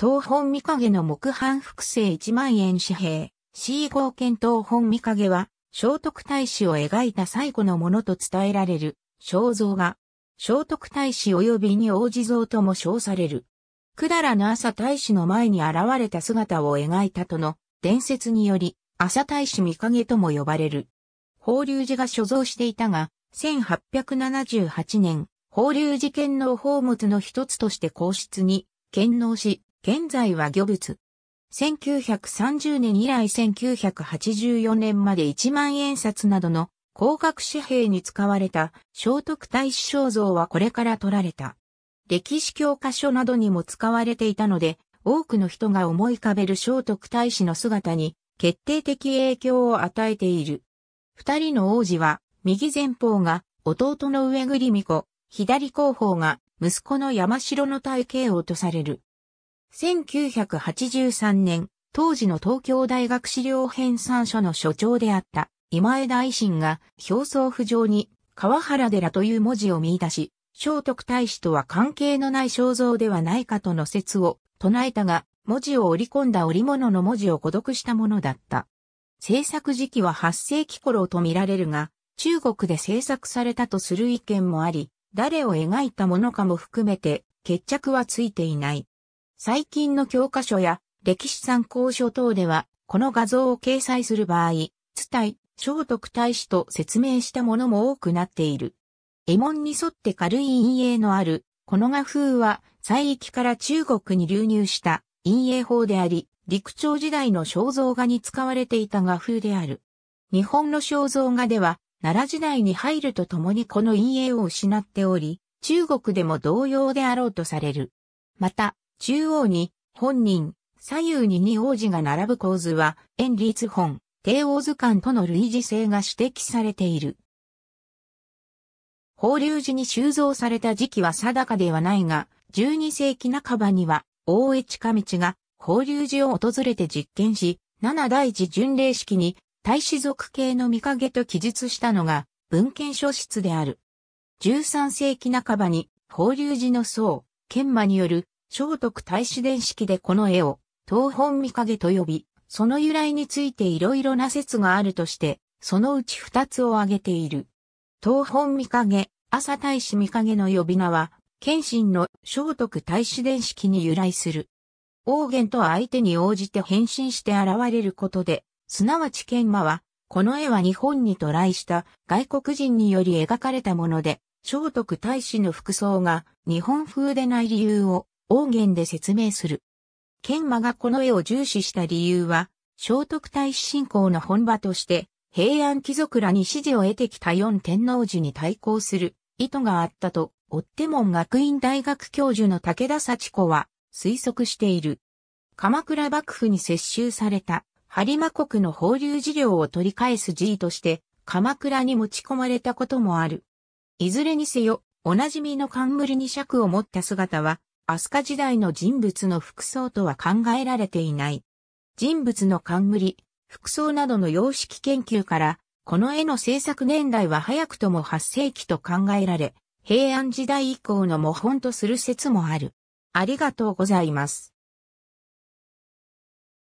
東本見影の木版複製1万円紙幣、C 号券東本見影は、聖徳太子を描いた最古のものと伝えられる、肖像画。聖徳太子及びに王子像とも称される。くだらの朝太子の前に現れた姿を描いたとの伝説により、朝太子見影とも呼ばれる。法隆寺が所蔵していたが、1878年、法隆寺剣の宝物の一つとして皇室に、剣納し、現在は漁物。1930年以来1984年まで1万円札などの高額紙幣に使われた聖徳太子肖像はこれから取られた。歴史教科書などにも使われていたので、多くの人が思い浮かべる聖徳太子の姿に決定的影響を与えている。二人の王子は、右前方が弟の上栗美子、左後方が息子の山城の体系をとされる。1983年、当時の東京大学資料編纂所の所長であった今枝維新が表層不上に川原寺という文字を見出し、聖徳太子とは関係のない肖像ではないかとの説を唱えたが、文字を織り込んだ織物の文字を孤独したものだった。制作時期は8世紀頃と見られるが、中国で制作されたとする意見もあり、誰を描いたものかも含めて決着はついていない。最近の教科書や歴史参考書等では、この画像を掲載する場合、伝い、聖徳太子と説明したものも多くなっている。絵文に沿って軽い陰影のある、この画風は、西域から中国に流入した陰影法であり、陸朝時代の肖像画に使われていた画風である。日本の肖像画では、奈良時代に入るとともにこの陰影を失っており、中国でも同様であろうとされる。また、中央に本人、左右に二王子が並ぶ構図は、円立本、帝王図鑑との類似性が指摘されている。法隆寺に収蔵された時期は定かではないが、12世紀半ばには、大江近道が法隆寺を訪れて実験し、七大寺巡礼式に、大使族系の見影と記述したのが、文献書室である。13世紀半ばに、法隆寺の僧、研磨による聖徳太子伝式でこの絵を東本見影と呼び、その由来についていろいろな説があるとして、そのうち二つを挙げている。東本見影、朝太子見影の呼び名は、謙信の聖徳太子伝式に由来する。王元と相手に応じて変身して現れることで、すなわち剣馬は、この絵は日本に渡来した外国人により描かれたもので、聖徳太子の服装が日本風でない理由を王源で説明する。研磨がこの絵を重視した理由は、聖徳太子信仰の本場として、平安貴族らに支持を得てきた四天王寺に対抗する意図があったと、追手門学院大学教授の武田幸子は推測している。鎌倉幕府に接収された、播磨国の放流事業を取り返す意として、鎌倉に持ち込まれたこともある。いずれにせよ、おなじみの冠に尺を持った姿は、飛鳥時代の人物の服装とは考えられていない。人物の冠、服装などの様式研究から、この絵の制作年代は早くとも8世紀と考えられ、平安時代以降の模本とする説もある。ありがとうございます。